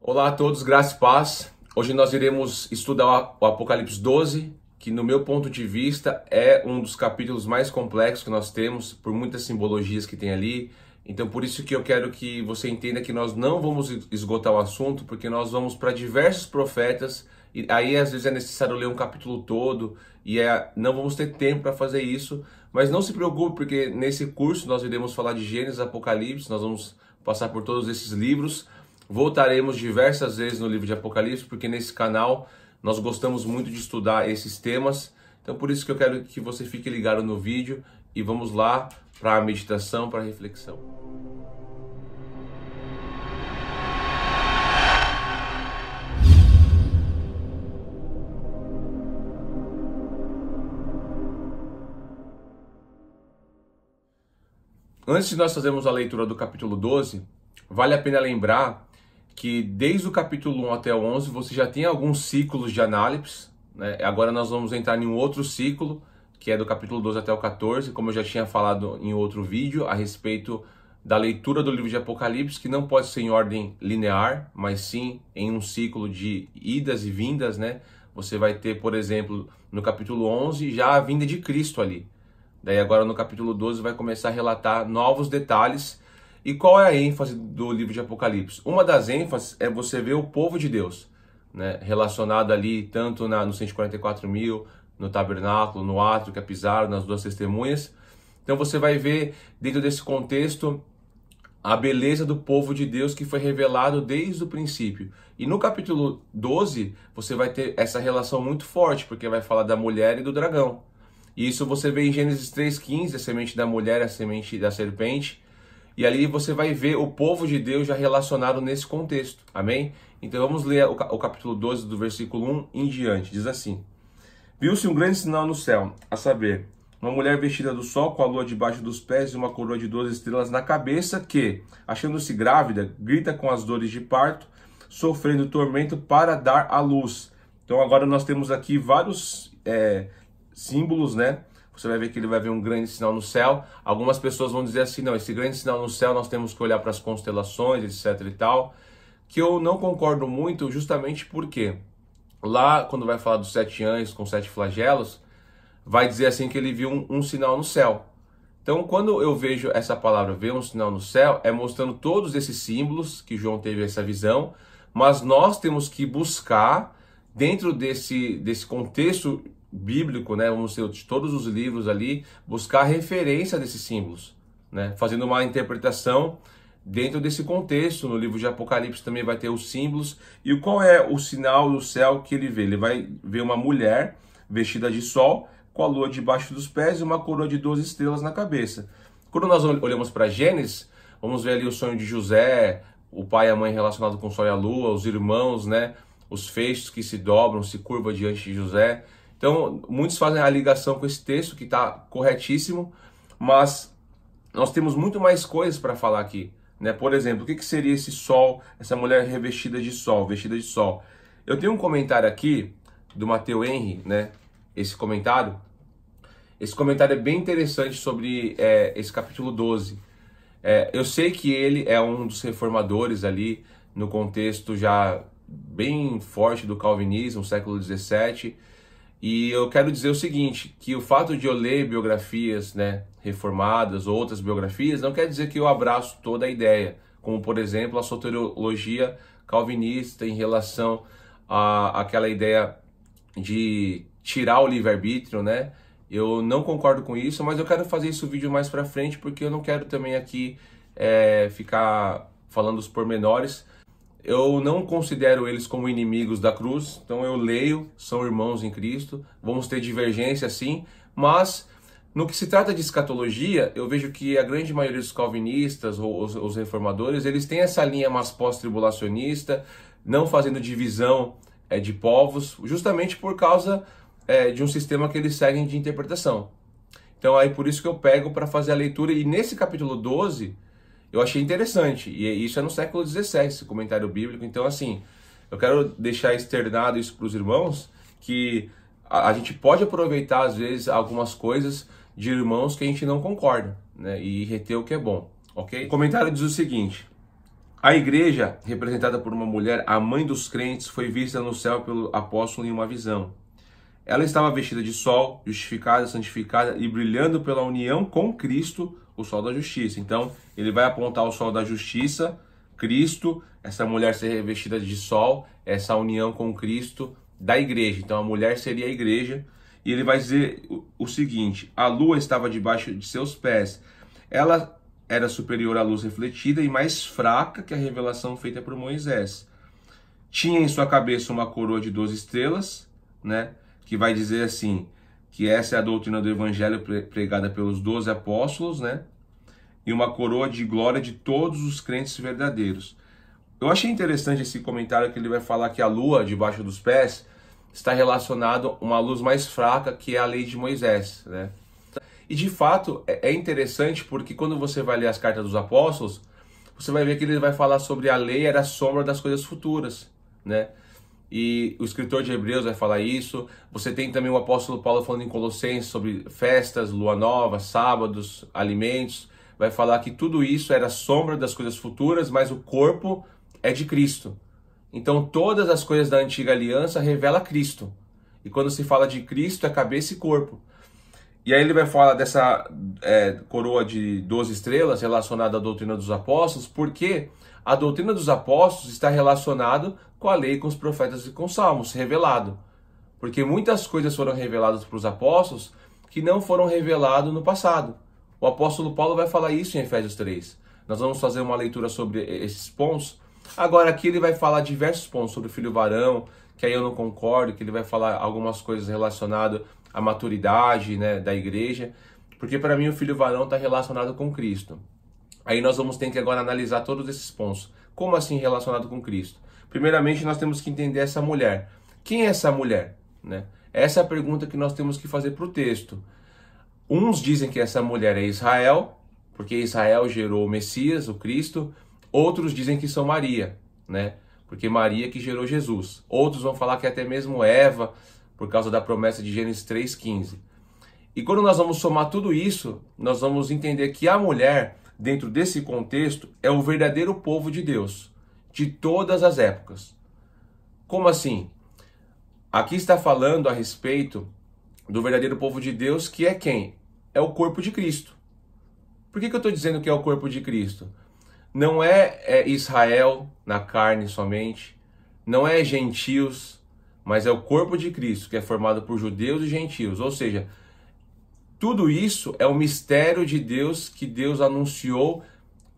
Olá a todos, graça e paz. Hoje nós iremos estudar o Apocalipse 12, que no meu ponto de vista é um dos capítulos mais complexos que nós temos, por muitas simbologias que tem ali. Então por isso que eu quero que você entenda que nós não vamos esgotar o assunto, porque nós vamos para diversos profetas e aí às vezes é necessário ler um capítulo todo e é, não vamos ter tempo para fazer isso, mas não se preocupe porque nesse curso nós iremos falar de Gênesis, Apocalipse, nós vamos passar por todos esses livros Voltaremos diversas vezes no livro de Apocalipse, porque nesse canal nós gostamos muito de estudar esses temas. Então por isso que eu quero que você fique ligado no vídeo e vamos lá para a meditação, para a reflexão. Antes de nós fazermos a leitura do capítulo 12, vale a pena lembrar que desde o capítulo 1 até o 11 você já tem alguns ciclos de análise. Né? Agora nós vamos entrar em um outro ciclo, que é do capítulo 12 até o 14, como eu já tinha falado em outro vídeo, a respeito da leitura do livro de Apocalipse, que não pode ser em ordem linear, mas sim em um ciclo de idas e vindas. Né? Você vai ter, por exemplo, no capítulo 11, já a vinda de Cristo ali. Daí agora no capítulo 12 vai começar a relatar novos detalhes e qual é a ênfase do livro de Apocalipse? Uma das ênfases é você ver o povo de Deus, né? relacionado ali tanto na, no 144 mil, no tabernáculo, no átrio que é pisaram, nas duas testemunhas. Então você vai ver dentro desse contexto a beleza do povo de Deus que foi revelado desde o princípio. E no capítulo 12, você vai ter essa relação muito forte, porque vai falar da mulher e do dragão. E isso você vê em Gênesis 3,15, a semente da mulher, a semente da serpente. E ali você vai ver o povo de Deus já relacionado nesse contexto. Amém? Então vamos ler o, capítulo 12, do versículo 1 em diante. Diz assim: Viu-se um grande sinal no céu, a saber, uma mulher vestida do sol, com a lua debaixo dos pés e uma coroa de duas estrelas na cabeça, que, achando-se grávida, grita com as dores de parto, sofrendo tormento para dar à luz. Então agora nós temos aqui vários é, símbolos, né? você vai ver que ele vai ver um grande sinal no céu. Algumas pessoas vão dizer assim, não, esse grande sinal no céu nós temos que olhar para as constelações, etc e tal, que eu não concordo muito justamente porque lá, quando vai falar dos sete anjos com sete flagelos, vai dizer assim que ele viu um, um sinal no céu. Então, quando eu vejo essa palavra ver um sinal no céu, é mostrando todos esses símbolos que João teve essa visão, mas nós temos que buscar dentro desse, desse contexto bíblico, né, vamos ter todos os livros ali, buscar referência desses símbolos, né, fazendo uma interpretação dentro desse contexto. No livro de Apocalipse também vai ter os símbolos e qual é o sinal do céu que ele vê? Ele vai ver uma mulher vestida de sol, com a lua debaixo dos pés e uma coroa de 12 estrelas na cabeça. Quando nós olhamos para Gênesis, vamos ver ali o sonho de José, o pai e a mãe relacionado com o sol e a lua, os irmãos, né, os feixes que se dobram, se curvam diante de José, então, muitos fazem a ligação com esse texto, que está corretíssimo, mas nós temos muito mais coisas para falar aqui. Né? Por exemplo, o que, que seria esse sol, essa mulher revestida de sol, vestida de sol? Eu tenho um comentário aqui do Mateu Henry, né? esse comentário. Esse comentário é bem interessante sobre é, esse capítulo 12. É, eu sei que ele é um dos reformadores ali no contexto já bem forte do calvinismo, século 17 e eu quero dizer o seguinte, que o fato de eu ler biografias, né, reformadas ou outras biografias, não quer dizer que eu abraço toda a ideia, como por exemplo a soteriologia calvinista em relação à aquela ideia de tirar o livre-arbítrio, né? Eu não concordo com isso, mas eu quero fazer esse vídeo mais para frente porque eu não quero também aqui é, ficar falando os pormenores, eu não considero eles como inimigos da cruz, então eu leio, são irmãos em Cristo, vamos ter divergência sim, mas no que se trata de escatologia, eu vejo que a grande maioria dos calvinistas ou os, os reformadores, eles têm essa linha mais pós-tribulacionista, não fazendo divisão é, de povos, justamente por causa é, de um sistema que eles seguem de interpretação. Então aí por isso que eu pego para fazer a leitura e nesse capítulo 12 eu achei interessante. E é, isso é no século XVII, esse comentário bíblico. Então, assim, eu quero deixar externado isso para os irmãos, que a, a, gente pode aproveitar, às vezes, algumas coisas de irmãos que a gente não concorda, né? E reter o que é bom, ok? O comentário diz o seguinte. A igreja, representada por uma mulher, a mãe dos crentes, foi vista no céu pelo apóstolo em uma visão. Ela estava vestida de sol, justificada, santificada e brilhando pela união com Cristo o sol da justiça. Então, ele vai apontar o sol da justiça, Cristo, essa mulher ser revestida de sol, essa união com Cristo da igreja. Então, a mulher seria a igreja. E ele vai dizer o seguinte: a lua estava debaixo de seus pés. Ela era superior à luz refletida e mais fraca que a revelação feita por Moisés. Tinha em sua cabeça uma coroa de 12 estrelas, né? Que vai dizer assim: que essa é a doutrina do evangelho pregada pelos doze apóstolos, né? E uma coroa de glória de todos os crentes verdadeiros. Eu achei interessante esse comentário que ele vai falar que a lua debaixo dos pés está relacionado a uma luz mais fraca que é a lei de Moisés, né? E de fato é, é interessante porque quando você vai ler as cartas dos apóstolos, você vai ver que ele vai falar sobre a lei era a sombra das coisas futuras, né? e o escritor de Hebreus vai falar isso. Você tem também o apóstolo Paulo falando em Colossenses sobre festas, lua nova, sábados, alimentos. Vai falar que tudo isso era sombra das coisas futuras, mas o corpo é de Cristo. Então todas as coisas da antiga aliança revela Cristo. E quando se fala de Cristo, é cabeça e corpo. E aí ele vai falar dessa é, coroa de 12 estrelas relacionada à doutrina dos apóstolos, porque quê? a doutrina dos apóstolos está relacionada com a lei, com os profetas e com os salmos, revelado. Porque muitas coisas foram reveladas para os apóstolos que não foram reveladas no passado. O apóstolo Paulo vai falar isso em Efésios 3. Nós vamos fazer uma leitura sobre esses pontos. Agora, aqui ele vai falar diversos pontos sobre o filho varão, que aí eu não concordo, que ele vai falar algumas coisas relacionadas à maturidade né, da igreja, porque para mim o filho varão está relacionado com Cristo. Aí nós vamos ter que agora analisar todos esses pontos. Como assim relacionado com Cristo? Primeiramente, nós temos que entender essa mulher. Quem é essa mulher? Né? Essa é a pergunta que nós temos que fazer para o texto. Uns dizem que essa mulher é Israel, porque Israel gerou o Messias, o Cristo. Outros dizem que são Maria, né? Porque Maria que gerou Jesus. Outros vão falar que é até mesmo Eva, por causa da promessa de Gênesis 3,15. E quando nós vamos somar tudo isso, nós vamos entender que a mulher dentro desse contexto, é o verdadeiro povo de Deus, de todas as épocas. Como assim? Aqui está falando a respeito do verdadeiro povo de Deus, que é quem? É o corpo de Cristo. Por que, que eu estou dizendo que é o corpo de Cristo? Não é, é Israel na carne somente, não é gentios, mas é o corpo de Cristo, que é formado por judeus e gentios. Ou seja, tudo isso é o mistério de Deus que Deus anunciou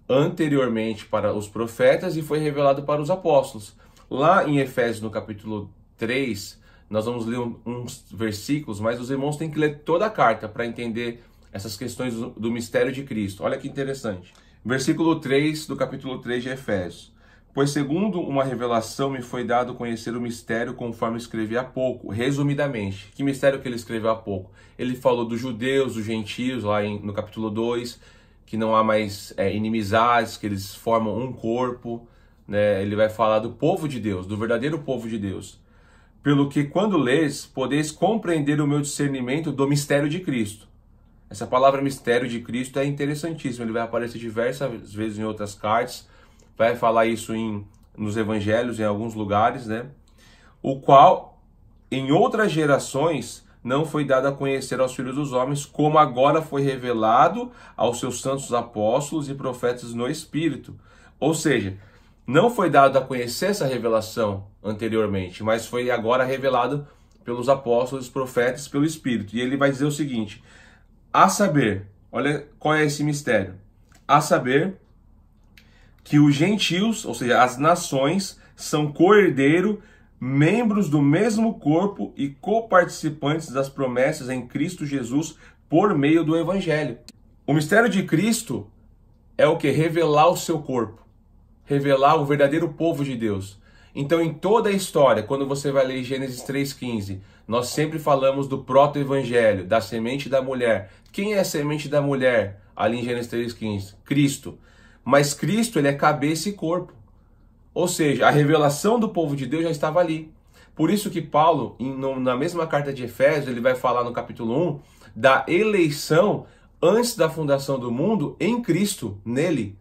anteriormente para os profetas e foi revelado para os apóstolos. Lá em Efésios, no capítulo 3, nós vamos ler uns versículos, mas os irmãos têm que ler toda a carta para entender essas questões do mistério de Cristo. Olha que interessante. Versículo 3 do capítulo 3 de Efésios. Pois, segundo uma revelação, me foi dado conhecer o mistério conforme escrevi há pouco, resumidamente. Que mistério que ele escreveu há pouco? Ele falou dos judeus, dos gentios, lá em, no capítulo 2, que não há mais é, inimizades, que eles formam um corpo. Né? Ele vai falar do povo de Deus, do verdadeiro povo de Deus. Pelo que, quando lês, podeis compreender o meu discernimento do mistério de Cristo. Essa palavra mistério de Cristo é interessantíssima. Ele vai aparecer diversas vezes em outras cartas vai falar isso em, nos evangelhos, em alguns lugares, né? O qual em outras gerações não foi dado a conhecer aos filhos dos homens, como agora foi revelado aos seus santos apóstolos e profetas no Espírito. Ou seja, não foi dado a conhecer essa revelação anteriormente, mas foi agora revelado pelos apóstolos, profetas, pelo Espírito. E ele vai dizer o seguinte: a saber, olha qual é esse mistério. A saber, que os gentios, ou seja, as nações, são co-herdeiro, membros do mesmo corpo e coparticipantes das promessas em Cristo Jesus por meio do Evangelho. O mistério de Cristo é o que? Revelar o seu corpo, revelar o verdadeiro povo de Deus. Então, em toda a história, quando você vai ler Gênesis 3,15, nós sempre falamos do proto-evangelho, da semente da mulher. Quem é a semente da mulher? Ali em Gênesis 3,15, Cristo. Mas Cristo, ele é cabeça e corpo. Ou seja, a revelação do povo de Deus já estava ali. Por isso que Paulo, em, no, na mesma carta de Efésios, ele vai falar no capítulo 1 da eleição antes da fundação do mundo em Cristo, nele.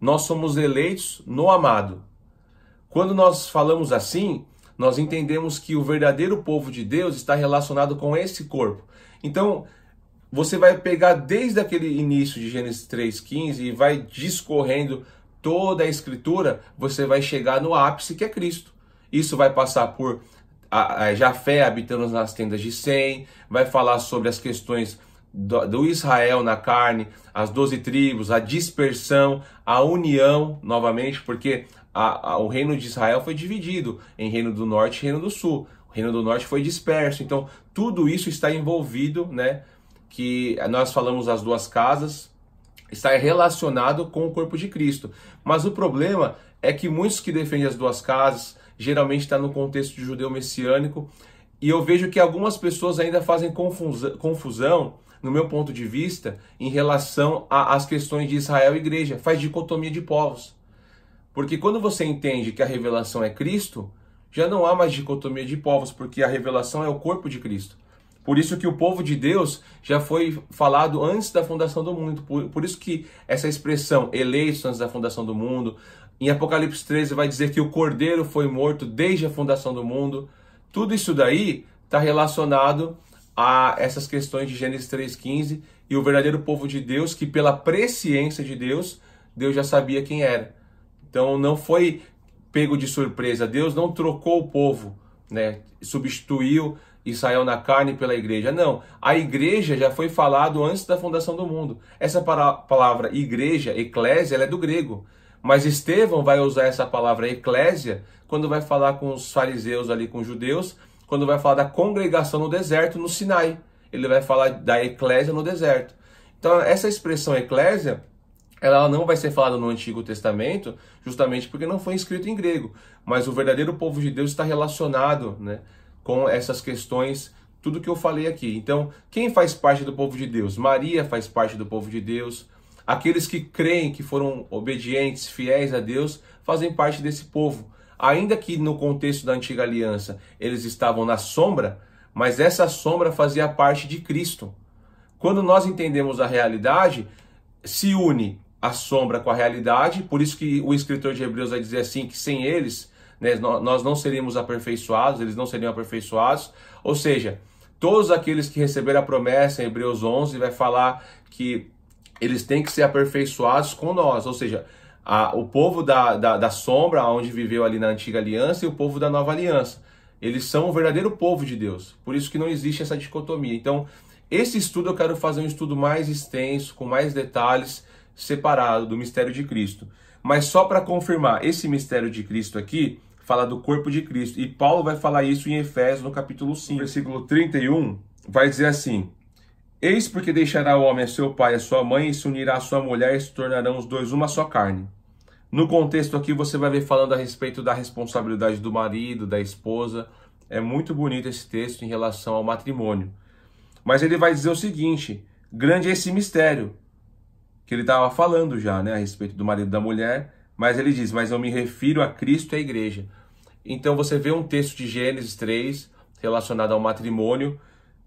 Nós somos eleitos no amado. Quando nós falamos assim, nós entendemos que o verdadeiro povo de Deus está relacionado com esse corpo. Então, você vai pegar desde aquele início de Gênesis 3,15 e vai discorrendo toda a escritura, você vai chegar no ápice que é Cristo. Isso vai passar por a, a Jafé habitando nas tendas de Sem, vai falar sobre as questões do, do Israel na carne, as doze tribos, a dispersão, a união, novamente, porque a, a, o reino de Israel foi dividido em reino do norte e reino do sul. O reino do norte foi disperso. Então, tudo isso está envolvido, né? que nós falamos as duas casas, está relacionado com o corpo de Cristo. Mas o problema é que muitos que defendem as duas casas geralmente está no contexto de judeu messiânico e eu vejo que algumas pessoas ainda fazem confusão, confusão no meu ponto de vista, em relação às questões de Israel e igreja. Faz dicotomia de povos. Porque quando você entende que a revelação é Cristo, já não há mais dicotomia de povos, porque a revelação é o corpo de Cristo. Por isso que o povo de Deus já foi falado antes da fundação do mundo. Por, por isso que essa expressão, eleito antes da fundação do mundo, em Apocalipse 13 vai dizer que o cordeiro foi morto desde a fundação do mundo. Tudo isso daí está relacionado a essas questões de Gênesis 3,15 e o verdadeiro povo de Deus, que pela presciência de Deus, Deus já sabia quem era. Então não foi pego de surpresa. Deus não trocou o povo, né? substituiu e saiu na carne pela igreja. Não, a igreja já foi falado antes da fundação do mundo. Essa palavra igreja, eclésia, ela é do grego. Mas Estevão vai usar essa palavra eclésia quando vai falar com os fariseus ali, com os judeus, quando vai falar da congregação no deserto, no Sinai. Ele vai falar da eclésia no deserto. Então, essa expressão eclésia, ela não vai ser falada no Antigo Testamento, justamente porque não foi escrito em grego. Mas o verdadeiro povo de Deus está relacionado, né? com essas questões, tudo que eu falei aqui. Então, quem faz parte do povo de Deus? Maria faz parte do povo de Deus. Aqueles que creem, que foram obedientes, fiéis a Deus, fazem parte desse povo. Ainda que no contexto da antiga aliança eles estavam na sombra, mas essa sombra fazia parte de Cristo. Quando nós entendemos a realidade, se une a sombra com a realidade, por isso que o escritor de Hebreus vai dizer assim que sem eles né? nós não seríamos aperfeiçoados, eles não seriam aperfeiçoados, ou seja, todos aqueles que receberam a promessa em Hebreus 11 vai falar que eles têm que ser aperfeiçoados com nós, ou seja, a, o povo da, da, da sombra, onde viveu ali na antiga aliança, e o povo da nova aliança. Eles são o verdadeiro povo de Deus, por isso que não existe essa dicotomia. Então, esse estudo eu quero fazer um estudo mais extenso, com mais detalhes, separado do mistério de Cristo. Mas só para confirmar, esse mistério de Cristo aqui, fala do corpo de Cristo. E Paulo vai falar isso em Efésios, no capítulo 5. Versículo 31 vai dizer assim: Eis porque deixará o homem a seu pai e a sua mãe, e se unirá à sua mulher, e se tornarão os dois uma só carne. No contexto aqui, você vai ver falando a respeito da responsabilidade do marido, da esposa. É muito bonito esse texto em relação ao matrimônio. Mas ele vai dizer o seguinte: grande é esse mistério que ele estava falando já, né, a respeito do marido e da mulher mas ele diz: Mas eu me refiro a Cristo e à igreja. Então você vê um texto de Gênesis 3 relacionado ao matrimônio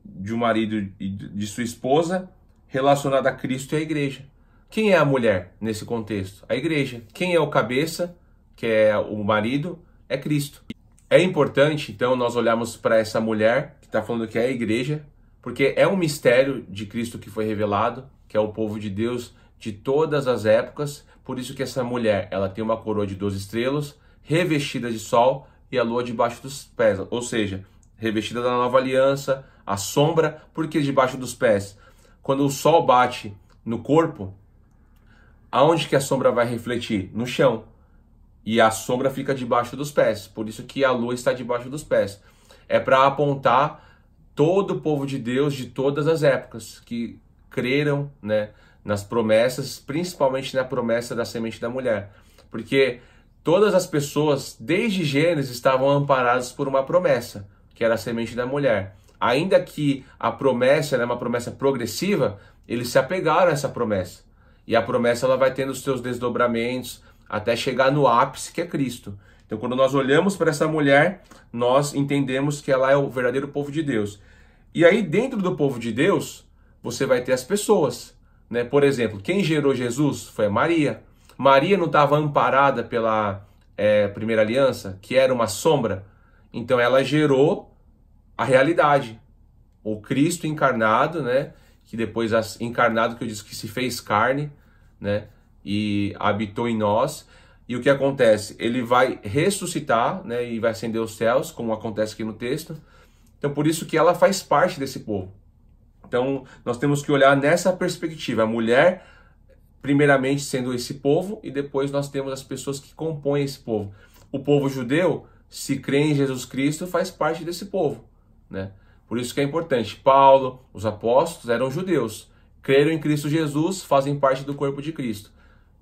de um marido e de sua esposa, relacionado a Cristo e à igreja. Quem é a mulher nesse contexto? A igreja. Quem é o cabeça, que é o marido, é Cristo. É importante, então, nós olharmos para essa mulher que está falando que é a igreja, porque é um mistério de Cristo que foi revelado, que é o povo de Deus de todas as épocas, por isso que essa mulher, ela tem uma coroa de 12 estrelas, revestida de sol e a lua debaixo dos pés, ou seja, revestida da nova aliança, a sombra, porque debaixo dos pés, quando o sol bate no corpo, aonde que a sombra vai refletir? No chão. E a sombra fica debaixo dos pés, por isso que a lua está debaixo dos pés. É para apontar todo o povo de Deus de todas as épocas que creram, né? nas promessas, principalmente na promessa da semente da mulher. Porque todas as pessoas, desde Gênesis, estavam amparadas por uma promessa, que era a semente da mulher. Ainda que a promessa era né, uma promessa progressiva, eles se apegaram a essa promessa. E a promessa ela vai tendo os seus desdobramentos até chegar no ápice que é Cristo. Então, quando nós olhamos para essa mulher, nós entendemos que ela é o verdadeiro povo de Deus. E aí, dentro do povo de Deus, você vai ter as pessoas. Né? Por exemplo, quem gerou Jesus foi Maria. Maria não estava amparada pela é, primeira aliança, que era uma sombra. Então ela gerou a realidade. O Cristo encarnado, né? que depois encarnado que eu disse que se fez carne, né? E habitou em nós. E o que acontece? Ele vai ressuscitar, né? E vai acender os céus, como acontece aqui no texto. Então por isso que ela faz parte desse povo. Então, nós temos que olhar nessa perspectiva. A mulher, primeiramente, sendo esse povo, e depois nós temos as pessoas que compõem esse povo. O povo judeu, se crê em Jesus Cristo, faz parte desse povo, né? Por isso que é importante. Paulo, os apóstolos eram judeus. Creram em Cristo Jesus, fazem parte do corpo de Cristo.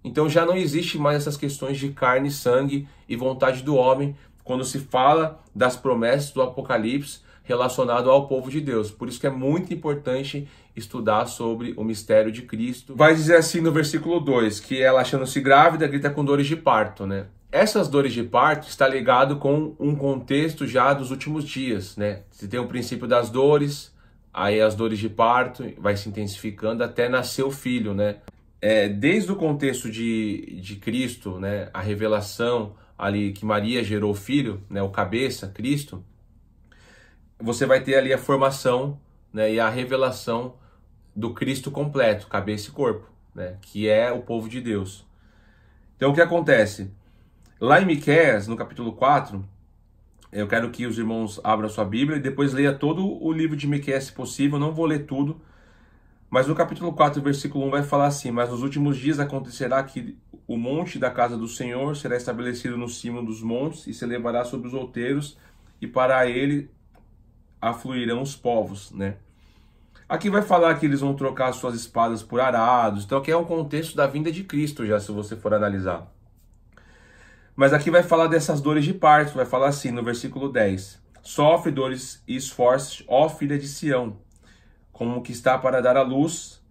Então já não existe mais essas questões de carne, sangue e vontade do homem quando se fala das promessas do Apocalipse relacionado ao povo de Deus. Por isso que é muito importante estudar sobre o mistério de Cristo. Vai dizer assim no versículo 2, que ela achando-se grávida grita com dores de parto, né? Essas dores de parto está ligado com um contexto já dos últimos dias, né? Você tem o princípio das dores, aí as dores de parto vai se intensificando até nascer o filho, né? É, desde o contexto de, de Cristo, né, a revelação ali que Maria gerou o filho, né, o cabeça, Cristo, você vai ter ali a formação né, e a revelação do Cristo completo, cabeça e corpo, né, que é o povo de Deus. Então o que acontece? Lá em Miqueias, no capítulo 4, eu quero que os irmãos abram sua Bíblia e depois leia todo o livro de Miqueias, se possível, eu não vou ler tudo, mas no capítulo 4, versículo 1 vai falar assim: "Mas nos últimos dias acontecerá que o monte da casa do Senhor será estabelecido no cimo dos montes e se elevará sobre os outeiros, e para ele afluirão os povos, né? Aqui vai falar que eles vão trocar suas espadas por arados, então aqui é um contexto da vinda de Cristo já, se você for analisar. Mas aqui vai falar dessas dores de parto, vai falar assim no versículo 10. Sofre dores e esforços, ó filha de Sião, como que está para dar à luz,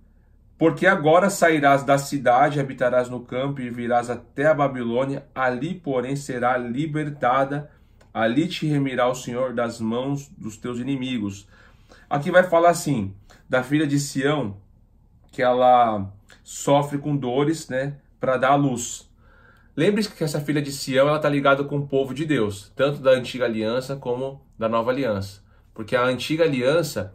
porque agora sairás da cidade, habitarás no campo e virás até a Babilônia, ali, porém, será libertada ali te remirá o Senhor das mãos dos teus inimigos. Aqui vai falar assim, da filha de Sião, que ela sofre com dores, né, para dar à luz. Lembre-se que essa filha de Sião, ela tá ligada com o povo de Deus, tanto da antiga aliança como da nova aliança. Porque a antiga aliança,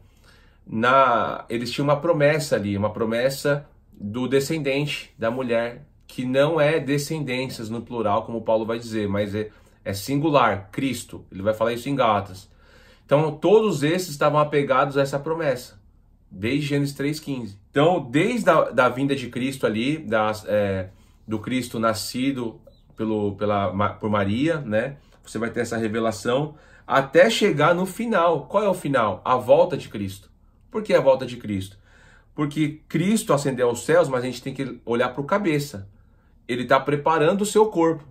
na eles tinham uma promessa ali, uma promessa do descendente da mulher, que não é descendências no plural, como Paulo vai dizer, mas é é singular, Cristo. Ele vai falar isso em Gálatas. Então, todos esses estavam apegados a essa promessa, desde Gênesis 3,15. Então, desde a da vinda de Cristo ali, da, é, do Cristo nascido pelo, pela, por Maria, né? Você vai ter essa revelação até chegar no final. Qual é o final? A volta de Cristo. Por que a volta de Cristo? Porque Cristo ascendeu aos céus, mas a gente tem que olhar para o cabeça. Ele está preparando o seu corpo.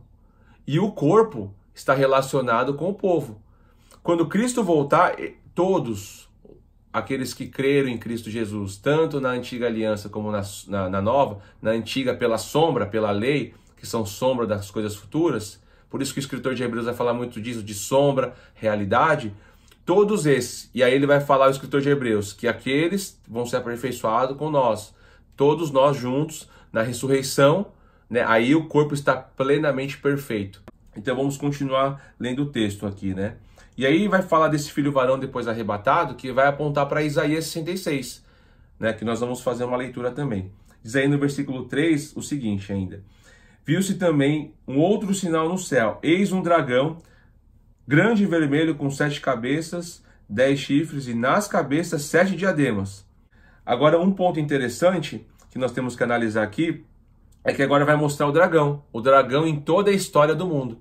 E o corpo está relacionado com o povo. Quando Cristo voltar, todos aqueles que creram em Cristo Jesus, tanto na antiga aliança como na, na, na nova, na antiga pela sombra, pela lei, que são sombra das coisas futuras, por isso que o escritor de Hebreus vai falar muito disso, de sombra, realidade, todos esses. E aí ele vai falar, o escritor de Hebreus, que aqueles vão ser aperfeiçoados com nós, todos nós juntos, na ressurreição, né? aí o corpo está plenamente perfeito. Então vamos continuar lendo o texto aqui, né? E aí vai falar desse filho varão depois arrebatado, que vai apontar para Isaías 66, né, que nós vamos fazer uma leitura também. Diz aí no versículo 3 o seguinte ainda: Viu-se também um outro sinal no céu, eis um dragão grande e vermelho com sete cabeças, dez chifres e nas cabeças sete diademas. Agora um ponto interessante que nós temos que analisar aqui é que agora vai mostrar o dragão, o dragão em toda a história do mundo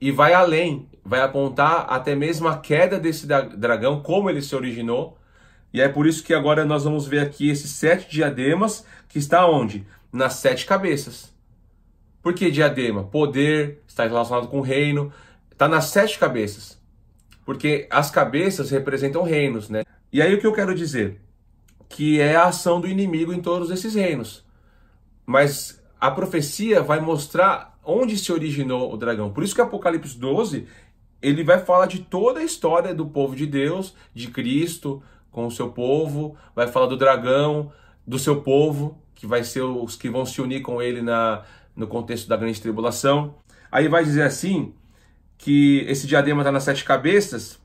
e vai além, vai apontar até mesmo a queda desse dragão, como ele se originou. E é por isso que agora nós vamos ver aqui esses sete diademas, que está onde? Nas sete cabeças. Por que diadema? Poder, está relacionado com reino, está nas sete cabeças. Porque as cabeças representam reinos, né? E aí o que eu quero dizer? Que é a ação do inimigo em todos esses reinos. Mas a profecia vai mostrar onde se originou o dragão. Por isso que Apocalipse 12, ele vai falar de toda a história do povo de Deus, de Cristo com o seu povo, vai falar do dragão, do seu povo, que vai ser os que vão se unir com ele na, no contexto da grande tribulação. Aí vai dizer assim, que esse diadema está nas sete cabeças,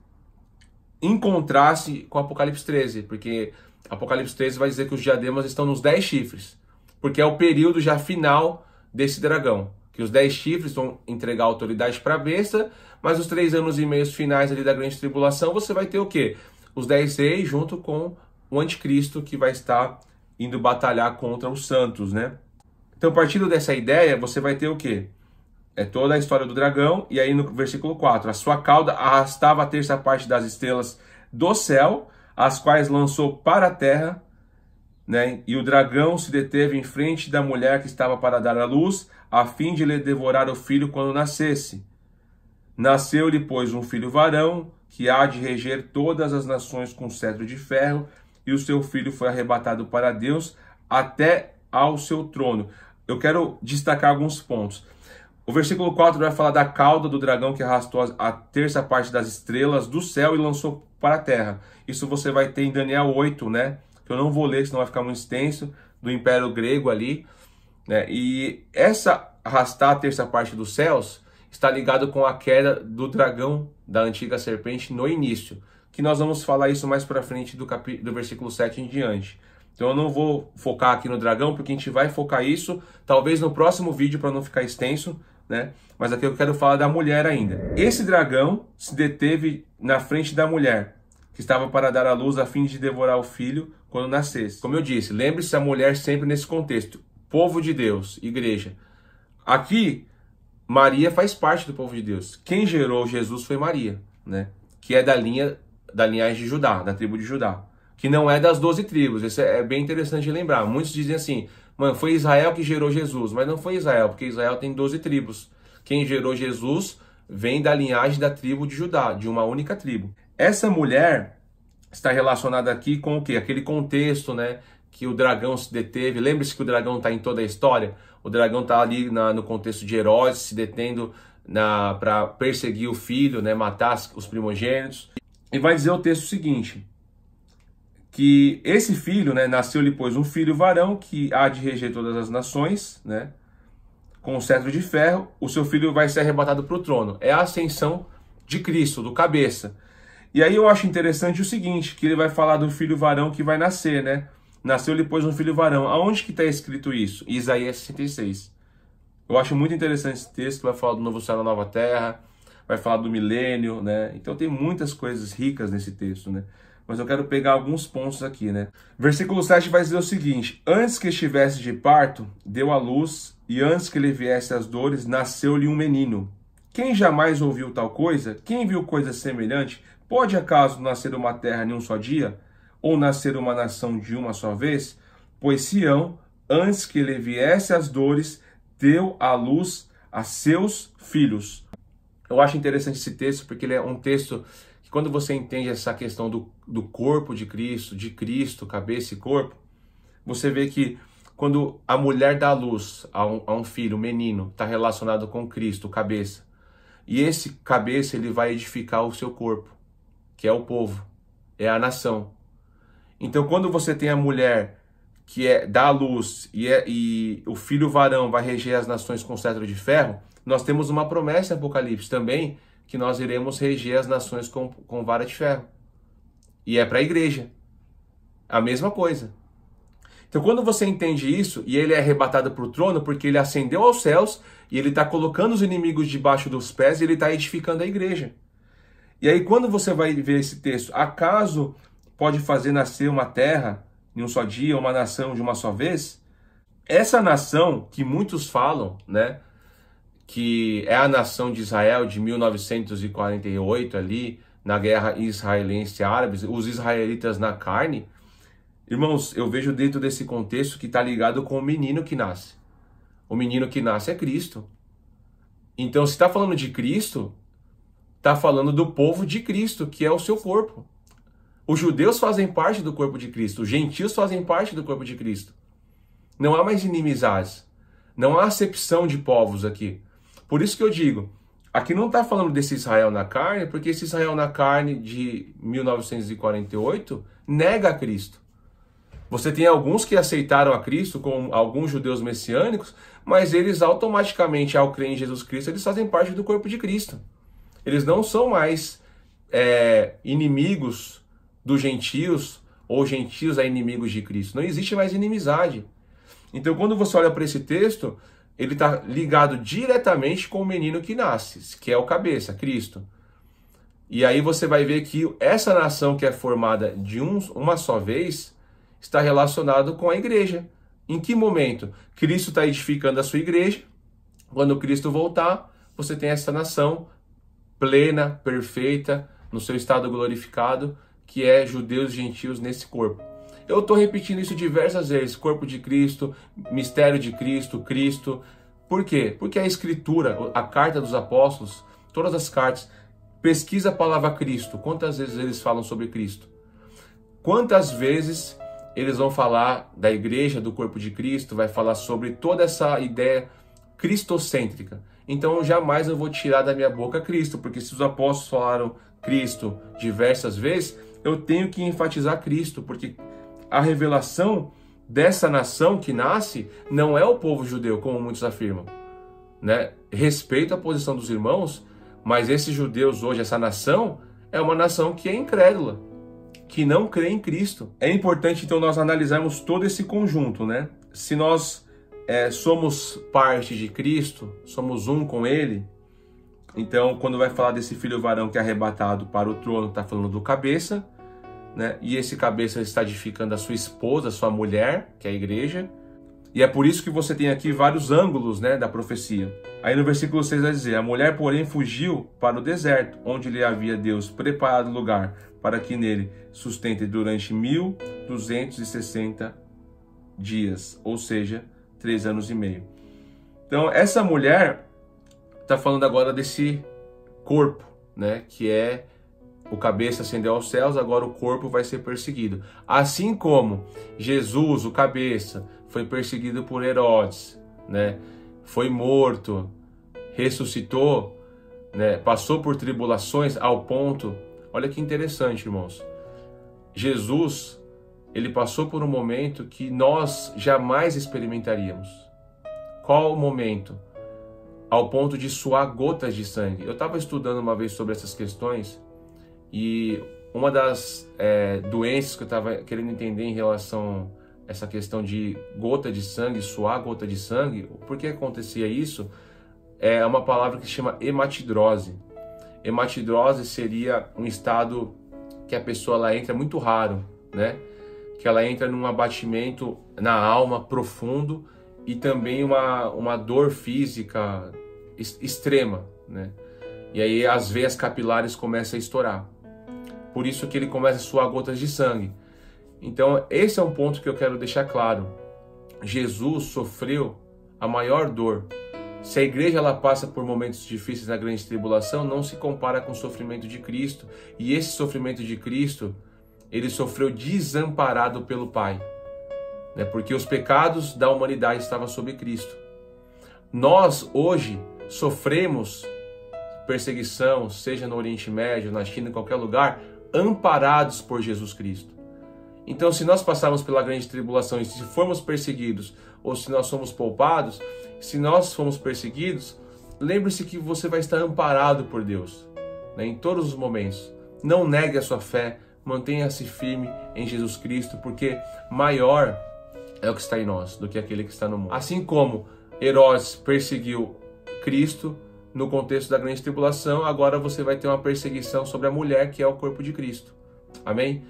em contraste com Apocalipse 13, porque Apocalipse 13 vai dizer que os diademas estão nos dez chifres, porque é o período já final desse dragão que os 10 chifres vão entregar autoridade para a besta, mas os três anos e meios finais ali da grande tribulação, você vai ter o quê? Os 10 reis junto com o anticristo que vai estar indo batalhar contra os santos, né? Então, partindo dessa ideia, você vai ter o quê? É toda a história do dragão, e aí no versículo 4, a sua cauda arrastava a terça parte das estrelas do céu, as quais lançou para a terra, né? E o dragão se deteve em frente da mulher que estava para dar à luz, a fim de lhe devorar o filho quando nascesse. Nasceu-lhe, pois, um filho varão, que há de reger todas as nações com cetro de ferro, e o seu filho foi arrebatado para Deus até ao seu trono. Eu quero destacar alguns pontos. O versículo 4 vai falar da cauda do dragão que arrastou a terça parte das estrelas do céu e lançou para a terra. Isso você vai ter em Daniel 8, né? que eu não vou ler, senão vai ficar muito extenso, do Império Grego ali. Né? E essa arrastar a terça parte dos céus está ligado com a queda do dragão da antiga serpente no início, que nós vamos falar isso mais para frente do, capi do versículo 7 em diante. Então eu não vou focar aqui no dragão, porque a gente vai focar isso talvez no próximo vídeo para não ficar extenso, né? Mas aqui eu quero falar da mulher ainda. Esse dragão se deteve na frente da mulher, que estava para dar à luz a fim de devorar o filho quando nascesse. Como eu disse, lembre-se a mulher sempre nesse contexto. Povo de Deus, igreja. Aqui, Maria faz parte do povo de Deus. Quem gerou Jesus foi Maria, né? Que é da linha da linhagem de Judá, da tribo de Judá, que não é das doze tribos. Isso é, é bem interessante de lembrar. Muitos dizem assim: "Mano, foi Israel que gerou Jesus", mas não foi Israel, porque Israel tem doze tribos. Quem gerou Jesus vem da linhagem da tribo de Judá, de uma única tribo. Essa mulher está relacionado aqui com o que? Aquele contexto, né? Que o dragão se deteve. Lembre-se que o dragão está em toda a história. O dragão está ali na, no contexto de Herodes se detendo para perseguir o filho, né? Matar os primogênitos. E vai dizer o texto seguinte: que esse filho, né? Nasceu-lhe, pois, um filho varão que há de reger todas as nações, né? Com o cetro de ferro, o seu filho vai ser arrebatado para o trono. É a ascensão de Cristo, do cabeça. E aí eu acho interessante o seguinte, que ele vai falar do filho varão que vai nascer, né? Nasceu depois um filho varão. Aonde que está escrito isso? Isaías 66. Eu acho muito interessante esse texto, vai falar do novo céu e nova terra, vai falar do milênio, né? Então tem muitas coisas ricas nesse texto, né? Mas eu quero pegar alguns pontos aqui, né? Versículo 7 vai dizer o seguinte: Antes que estivesse de parto, deu à luz, e antes que ele viesse às dores, nasceu-lhe um menino. Quem jamais ouviu tal coisa? Quem viu coisa semelhante? Pode acaso nascer uma terra em um só dia? Ou nascer uma nação de uma só vez? Pois Sião, antes que ele viesse as dores, deu à luz a seus filhos. Eu acho interessante esse texto porque ele é um texto que, quando você entende essa questão do, do corpo de Cristo, de Cristo, cabeça e corpo, você vê que quando a mulher dá luz a um, a um filho, um menino, está relacionado com Cristo, cabeça. E esse cabeça ele vai edificar o seu corpo que é o povo, é a nação. Então, quando você tem a mulher que é dá a luz e, é, e o filho varão vai reger as nações com cetro de ferro, nós temos uma promessa em Apocalipse também que nós iremos reger as nações com, com vara de ferro. E é para a igreja. A mesma coisa. Então, quando você entende isso, e ele é arrebatado para o trono, porque ele ascendeu aos céus, e ele está colocando os inimigos debaixo dos pés, e ele está edificando a igreja. E aí, quando você vai ver esse texto, acaso pode fazer nascer uma terra em um só dia, uma nação de uma só vez? Essa nação que muitos falam, né, que é a nação de Israel de 1948 ali, na guerra israelense árabe, os israelitas na carne, irmãos, eu vejo dentro desse contexto que está ligado com o menino que nasce. O menino que nasce é Cristo. Então, se está falando de Cristo, está falando do povo de Cristo, que é o seu corpo. Os judeus fazem parte do corpo de Cristo, os gentios fazem parte do corpo de Cristo. Não há mais inimizades, não há acepção de povos aqui. Por isso que eu digo, aqui não está falando desse Israel na carne, porque esse Israel na carne de 1948 nega a Cristo. Você tem alguns que aceitaram a Cristo, como alguns judeus messiânicos, mas eles automaticamente, ao crer em Jesus Cristo, eles fazem parte do corpo de Cristo eles não são mais é, inimigos dos gentios ou gentios a inimigos de Cristo. Não existe mais inimizade. Então, quando você olha para esse texto, ele está ligado diretamente com o menino que nasce, que é o cabeça, Cristo. E aí você vai ver que essa nação que é formada de um, uma só vez está relacionado com a igreja. Em que momento? Cristo está edificando a sua igreja. Quando Cristo voltar, você tem essa nação plena, perfeita, no seu estado glorificado, que é judeus e gentios nesse corpo. Eu estou repetindo isso diversas vezes: corpo de Cristo, mistério de Cristo, Cristo. Por quê? Porque a Escritura, a carta dos apóstolos, todas as cartas, pesquisa a palavra Cristo. Quantas vezes eles falam sobre Cristo? Quantas vezes eles vão falar da igreja, do corpo de Cristo, vai falar sobre toda essa ideia cristocêntrica. Então jamais eu vou tirar da minha boca Cristo, porque se os apóstolos falaram Cristo diversas vezes, eu tenho que enfatizar Cristo, porque a revelação dessa nação que nasce não é o povo judeu, como muitos afirmam. Né? Respeito a posição dos irmãos, mas esses judeus hoje, essa nação, é uma nação que é incrédula, que não crê em Cristo. É importante então nós analisarmos todo esse conjunto, né? Se nós é, somos parte de Cristo, somos um com Ele. Então, quando vai falar desse filho varão que é arrebatado para o trono, está falando do cabeça, né? E esse cabeça está edificando a sua esposa, a sua mulher, que é a igreja. E é por isso que você tem aqui vários ângulos, né, da profecia. Aí no versículo 6 vai dizer: A mulher, porém, fugiu para o deserto, onde lhe havia Deus preparado lugar para que nele sustente durante 1260 dias, ou seja, três anos e meio. Então, essa mulher está falando agora desse corpo, né? Que é o cabeça ascendeu aos céus, agora o corpo vai ser perseguido. Assim como Jesus, o cabeça, foi perseguido por Herodes, né? Foi morto, ressuscitou, né? Passou por tribulações ao ponto. Olha que interessante, irmãos. Jesus ele passou por um momento que nós jamais experimentaríamos. Qual o momento? Ao ponto de suar gotas de sangue. Eu estava estudando uma vez sobre essas questões e uma das é, doenças que eu estava querendo entender em relação a essa questão de gota de sangue, suar gota de sangue, por que acontecia isso? É uma palavra que se chama hematidrose. Hematidrose seria um estado que a pessoa lá entra muito raro, né? que ela entra num abatimento na alma profundo e também uma, uma dor física extrema, né? E aí as veias capilares começam a estourar. Por isso que ele começa a suar gotas de sangue. Então, esse é um ponto que eu quero deixar claro. Jesus sofreu a maior dor. Se a igreja ela passa por momentos difíceis na grande tribulação, não se compara com o sofrimento de Cristo. E esse sofrimento de Cristo ele sofreu desamparado pelo Pai, né? porque os pecados da humanidade estavam sobre Cristo. Nós, hoje, sofremos perseguição, seja no Oriente Médio, na China, em qualquer lugar, amparados por Jesus Cristo. Então, se nós passarmos pela grande tribulação e se formos perseguidos, ou se nós somos poupados, se nós formos perseguidos, lembre-se que você vai estar amparado por Deus né, em todos os momentos. Não negue a sua fé, mantenha-se firme em Jesus Cristo, porque maior é o que está em nós do que aquele que está no mundo. Assim como Herodes perseguiu Cristo no contexto da grande tribulação, agora você vai ter uma perseguição sobre a mulher que é o corpo de Cristo. Amém?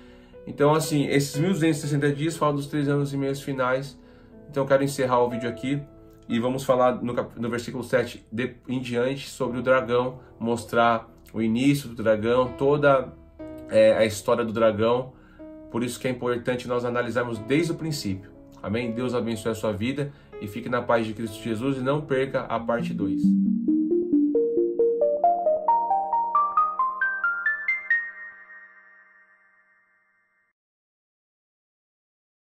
Então, assim, esses 1260 dias falam dos três anos e meios finais. Então, eu quero encerrar o vídeo aqui e vamos falar no, no versículo 7 de, em diante sobre o dragão, mostrar o início do dragão, toda é, a história do dragão. Por isso que é importante nós analisarmos desde o princípio. Amém? Deus abençoe a sua vida e fique na paz de Cristo Jesus e não perca a parte 2.